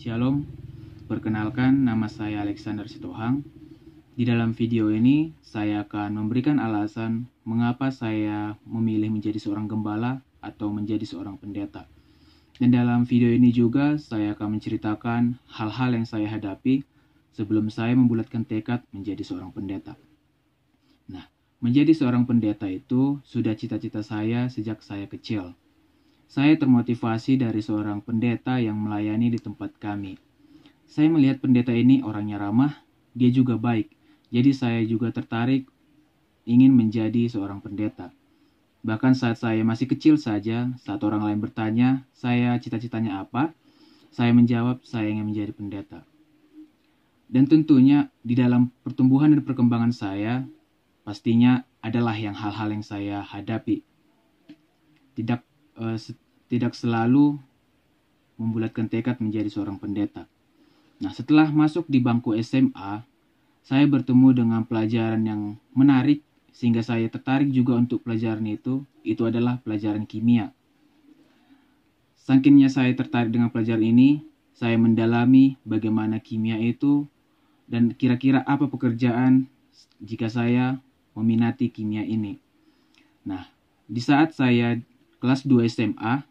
Shalom, perkenalkan nama saya Alexander Sitohang. Di dalam video ini, saya akan memberikan alasan mengapa saya memilih menjadi seorang gembala atau menjadi seorang pendeta. Dan dalam video ini juga, saya akan menceritakan hal-hal yang saya hadapi sebelum saya membulatkan tekad menjadi seorang pendeta. Nah, menjadi seorang pendeta itu sudah cita-cita saya sejak saya kecil saya termotivasi dari seorang pendeta yang melayani di tempat kami. Saya melihat pendeta ini orangnya ramah, dia juga baik, jadi saya juga tertarik ingin menjadi seorang pendeta. Bahkan saat saya masih kecil saja, saat orang lain bertanya, saya cita-citanya apa? Saya menjawab, saya ingin menjadi pendeta. Dan tentunya di dalam pertumbuhan dan perkembangan saya, pastinya adalah yang hal-hal yang saya hadapi. Tidak Eh, tidak selalu membulatkan tekad menjadi seorang pendeta. Nah, setelah masuk di bangku SMA, saya bertemu dengan pelajaran yang menarik sehingga saya tertarik juga untuk pelajaran itu. Itu adalah pelajaran kimia. Sangkinnya saya tertarik dengan pelajaran ini, saya mendalami bagaimana kimia itu dan kira-kira apa pekerjaan jika saya meminati kimia ini. Nah, di saat saya kelas 2 SMA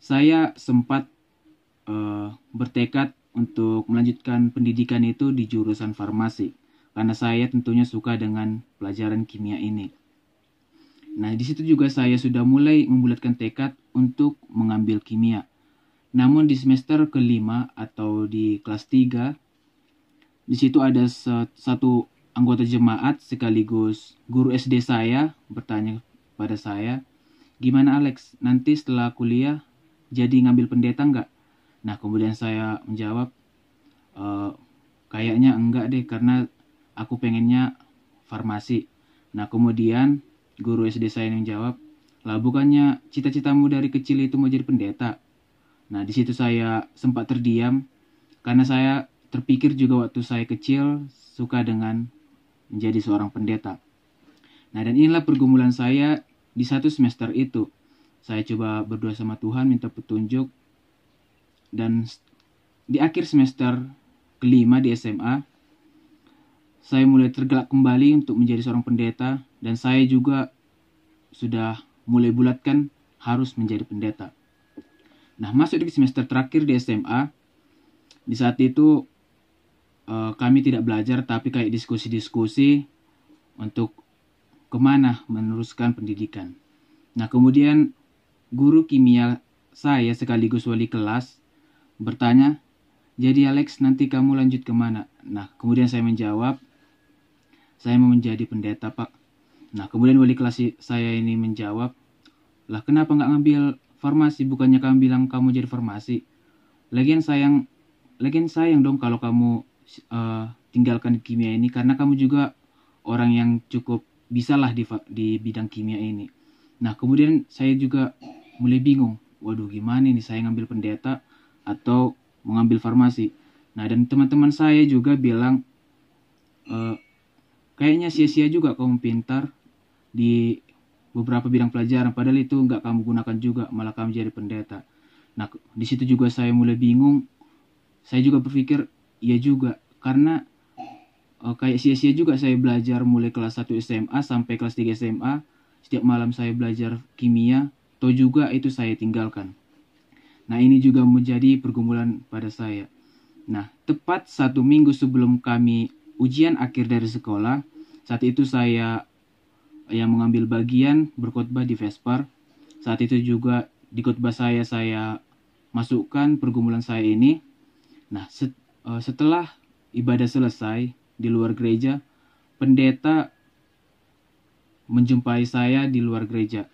saya sempat uh, bertekad untuk melanjutkan pendidikan itu di jurusan farmasi karena saya tentunya suka dengan pelajaran kimia ini. Nah, di situ juga saya sudah mulai membulatkan tekad untuk mengambil kimia. Namun di semester kelima atau di kelas 3 di situ ada satu anggota jemaat sekaligus guru SD saya bertanya pada saya, gimana Alex, nanti setelah kuliah jadi ngambil pendeta nggak? Nah kemudian saya menjawab, e, kayaknya enggak deh karena aku pengennya farmasi. Nah kemudian guru SD saya yang menjawab, lah bukannya cita-citamu dari kecil itu mau jadi pendeta? Nah disitu saya sempat terdiam karena saya terpikir juga waktu saya kecil suka dengan menjadi seorang pendeta. Nah dan inilah pergumulan saya di satu semester itu. Saya coba berdoa sama Tuhan, minta petunjuk, dan di akhir semester kelima di SMA, saya mulai tergelak kembali untuk menjadi seorang pendeta, dan saya juga sudah mulai bulatkan harus menjadi pendeta. Nah, masuk di semester terakhir di SMA, di saat itu eh, kami tidak belajar, tapi kayak diskusi-diskusi untuk kemana meneruskan pendidikan. Nah, kemudian guru kimia saya sekaligus wali kelas bertanya, jadi Alex nanti kamu lanjut kemana? Nah, kemudian saya menjawab, saya mau menjadi pendeta pak. Nah, kemudian wali kelas saya ini menjawab, lah kenapa nggak ngambil farmasi? Bukannya kamu bilang kamu jadi farmasi? Lagian sayang, lagian sayang dong kalau kamu uh, tinggalkan kimia ini karena kamu juga orang yang cukup bisalah di, di bidang kimia ini. Nah, kemudian saya juga mulai bingung. Waduh, gimana ini saya ngambil pendeta atau mengambil farmasi? Nah, dan teman-teman saya juga bilang, e, kayaknya sia-sia juga kamu pintar di beberapa bidang pelajaran. Padahal itu nggak kamu gunakan juga, malah kamu jadi pendeta. Nah, di situ juga saya mulai bingung. Saya juga berpikir, iya juga. Karena uh, kayak sia-sia juga saya belajar mulai kelas 1 SMA sampai kelas 3 SMA. Setiap malam saya belajar kimia, atau juga itu saya tinggalkan. Nah ini juga menjadi pergumulan pada saya. Nah tepat satu minggu sebelum kami ujian akhir dari sekolah, saat itu saya yang mengambil bagian berkhotbah di Vesper. Saat itu juga di khotbah saya saya masukkan pergumulan saya ini. Nah, eh, setelah ibadah selesai, di luar gereja, pendeta menjumpai saya di luar gereja.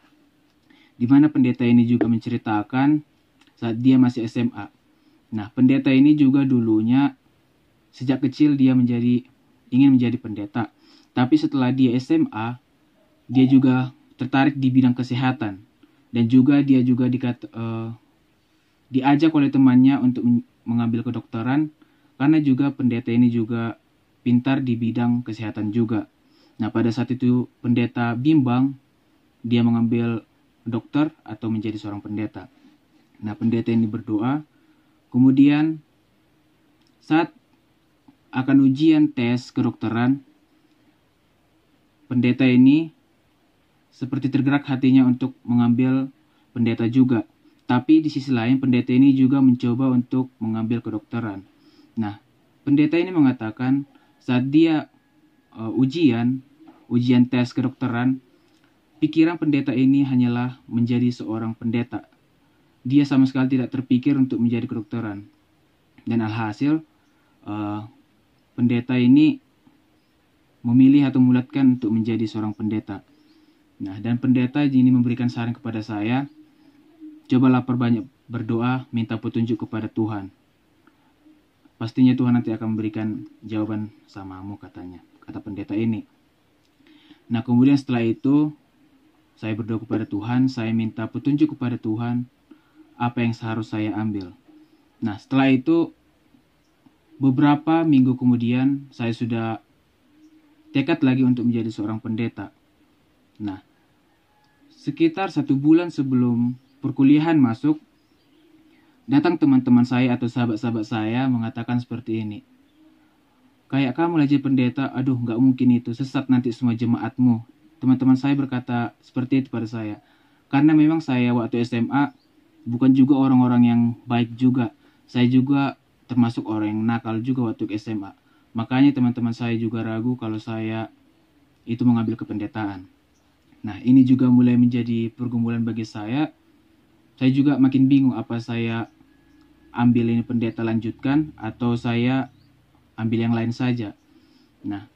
Di mana pendeta ini juga menceritakan saat dia masih SMA. Nah, pendeta ini juga dulunya sejak kecil dia menjadi ingin menjadi pendeta. Tapi setelah dia SMA, dia juga tertarik di bidang kesehatan dan juga dia juga dikata, uh, eh, diajak oleh temannya untuk mengambil kedokteran karena juga pendeta ini juga pintar di bidang kesehatan juga. Nah, pada saat itu pendeta bimbang, dia mengambil dokter atau menjadi seorang pendeta. Nah, pendeta ini berdoa, kemudian saat akan ujian tes kedokteran, pendeta ini seperti tergerak hatinya untuk mengambil pendeta juga. Tapi di sisi lain, pendeta ini juga mencoba untuk mengambil kedokteran. Nah, pendeta ini mengatakan, saat dia uh, ujian, ujian tes kedokteran, pikiran pendeta ini hanyalah menjadi seorang pendeta. Dia sama sekali tidak terpikir untuk menjadi kedokteran. Dan alhasil, uh, pendeta ini memilih atau mulatkan untuk menjadi seorang pendeta. Nah, dan pendeta ini memberikan saran kepada saya, cobalah perbanyak berdoa, minta petunjuk kepada Tuhan. Pastinya Tuhan nanti akan memberikan jawaban sama samamu katanya, kata pendeta ini. Nah kemudian setelah itu saya berdoa kepada Tuhan, saya minta petunjuk kepada Tuhan apa yang seharus saya ambil. Nah setelah itu beberapa minggu kemudian saya sudah tekad lagi untuk menjadi seorang pendeta. Nah sekitar satu bulan sebelum perkuliahan masuk, Datang teman-teman saya atau sahabat-sahabat saya mengatakan seperti ini. Kayak kamu lagi pendeta, aduh nggak mungkin itu, sesat nanti semua jemaatmu. Teman-teman saya berkata seperti itu pada saya. Karena memang saya waktu SMA bukan juga orang-orang yang baik juga. Saya juga termasuk orang yang nakal juga waktu SMA. Makanya teman-teman saya juga ragu kalau saya itu mengambil kependetaan. Nah, ini juga mulai menjadi pergumulan bagi saya. Saya juga makin bingung apa saya ambil ini pendeta lanjutkan atau saya ambil yang lain saja. Nah,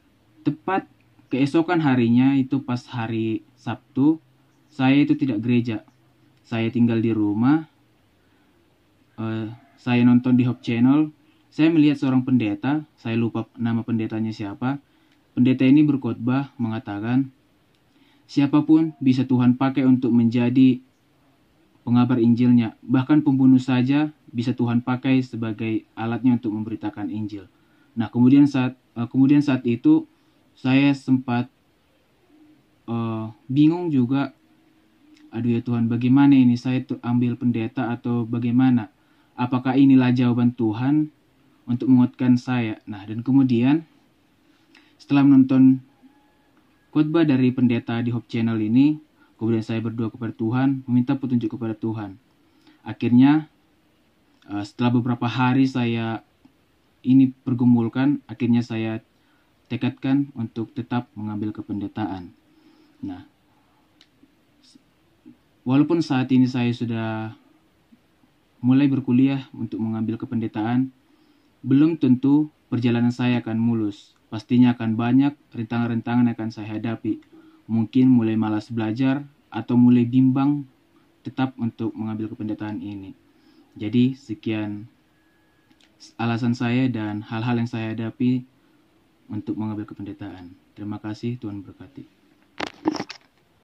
tepat keesokan harinya itu pas hari Sabtu, saya itu tidak gereja. Saya tinggal di rumah. Eh, saya nonton di Hope Channel. Saya melihat seorang pendeta, saya lupa nama pendetanya siapa. Pendeta ini berkhotbah mengatakan, "Siapapun bisa Tuhan pakai untuk menjadi pengabar Injilnya, bahkan pembunuh saja bisa Tuhan pakai sebagai alatnya untuk memberitakan Injil. Nah, kemudian saat uh, kemudian saat itu saya sempat uh, bingung juga aduh ya Tuhan bagaimana ini saya ambil pendeta atau bagaimana? Apakah inilah jawaban Tuhan untuk menguatkan saya? Nah, dan kemudian setelah menonton khotbah dari pendeta di Hope Channel ini, kemudian saya berdoa kepada Tuhan, meminta petunjuk kepada Tuhan. Akhirnya Eh, setelah beberapa hari saya ini pergumulkan, akhirnya saya tekadkan untuk tetap mengambil kependetaan. Nah, walaupun saat ini saya sudah mulai berkuliah untuk mengambil kependetaan, belum tentu perjalanan saya akan mulus. Pastinya akan banyak rintangan-rintangan akan saya hadapi. Mungkin mulai malas belajar atau mulai bimbang tetap untuk mengambil kependetaan ini. Jadi sekian alasan saya dan hal-hal yang saya hadapi untuk mengambil kependetaan. Terima kasih Tuhan berkati.